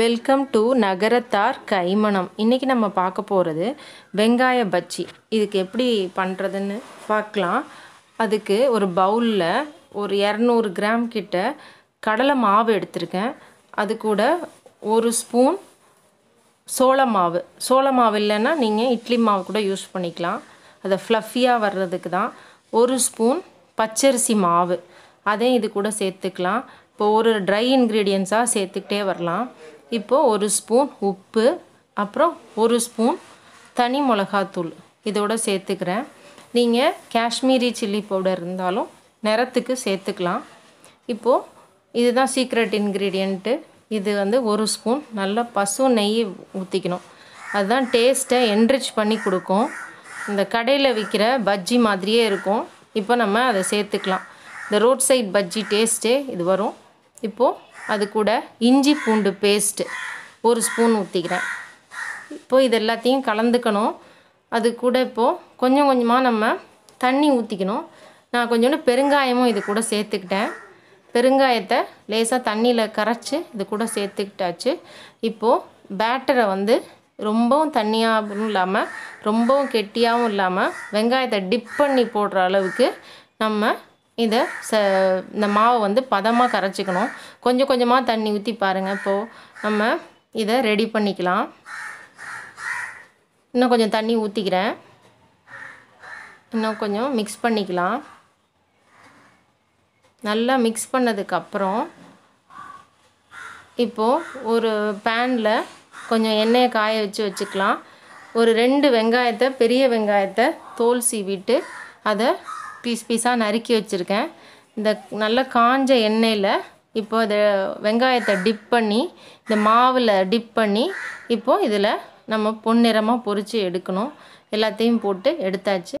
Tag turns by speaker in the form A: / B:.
A: welcome to நகரத்தார் கைமணம் இன்றைக்கி நம்ம பார்க்க போகிறது வெங்காய பஜ்ஜி இதுக்கு எப்படி பண்ணுறதுன்னு பார்க்கலாம் அதுக்கு ஒரு பவுலில் ஒரு இரநூறு கிராம் கிட்ட கடலை மாவு எடுத்திருக்கேன் அது கூட ஒரு ஸ்பூன் சோள மாவு சோள மாவு இல்லைன்னா நீங்கள் இட்லி மாவு கூட யூஸ் பண்ணிக்கலாம் அதை ஃப்ளஃபியாக வர்றதுக்கு தான் ஒரு ஸ்பூன் பச்சரிசி மாவு அதையும் இது கூட சேர்த்துக்கலாம் இப்போ ஒரு ட்ரை இன்க்ரீடியன்ஸாக சேர்த்துக்கிட்டே வரலாம் இப்போது ஒரு ஸ்பூன் உப்பு அப்புறம் ஒரு ஸ்பூன் தனி மிளகாத்தூள் இதோடு சேர்த்துக்கிறேன் நீங்கள் காஷ்மீரி சில்லி பவுடர் இருந்தாலும் நிறத்துக்கு சேர்த்துக்கலாம் இப்போது இதுதான் சீக்ரெட் இன்க்ரீடியண்ட்டு இது வந்து ஒரு ஸ்பூன் நல்லா பசு நெய் ஊற்றிக்கணும் அதுதான் டேஸ்ட்டை என்ரிச் பண்ணி கொடுக்கும் இந்த கடையில் விற்கிற பஜ்ஜி மாதிரியே இருக்கும் இப்போ நம்ம அதை சேர்த்துக்கலாம் இந்த ரோட் சைட் பஜ்ஜி டேஸ்ட்டே இது வரும் இப்போது அது கூட இஞ்சி பூண்டு பேஸ்ட்டு ஒரு ஸ்பூன் ஊற்றிக்கிறேன் இப்போது இது எல்லாத்தையும் கலந்துக்கணும் அது கூட இப்போது கொஞ்சம் கொஞ்சமாக நம்ம தண்ணி ஊற்றிக்கணும் நான் கொஞ்சோண்டு பெருங்காயமும் இது கூட சேர்த்துக்கிட்டேன் பெருங்காயத்தை லேசாக தண்ணியில் கரைச்சி இது கூட சேர்த்துக்கிட்டாச்சு இப்போது பேட்டரை வந்து ரொம்பவும் தண்ணியாகவும் இல்லாமல் ரொம்பவும் கெட்டியாகவும் இல்லாமல் வெங்காயத்தை டிப் பண்ணி போடுற அளவுக்கு நம்ம இதை ச இந்த மாவை வந்து பதமாக கரைச்சிக்கணும் கொஞ்சம் கொஞ்சமாக தண்ணி ஊற்றி பாருங்கள் இப்போது நம்ம இதை ரெடி பண்ணிக்கலாம் இன்னும் கொஞ்சம் தண்ணி ஊற்றிக்கிறேன் இன்னும் கொஞ்சம் மிக்ஸ் பண்ணிக்கலாம் நல்லா மிக்ஸ் பண்ணதுக்கப்புறம் இப்போது ஒரு பேனில் கொஞ்சம் எண்ணெயை காய வச்சு வச்சுக்கலாம் ஒரு ரெண்டு வெங்காயத்தை பெரிய வெங்காயத்தை தோல் சீவிட்டு அதை பீஸ் பீஸாக நறுக்கி வச்சுருக்கேன் இந்த நல்ல காஞ்ச எண்ணெயில் இப்போ இதை வெங்காயத்தை டிப் பண்ணி இந்த மாவில் டிப் பண்ணி இப்போது இதில் நம்ம பொன்னிறமாக பொறிச்சு எடுக்கணும் எல்லாத்தையும் போட்டு எடுத்தாச்சு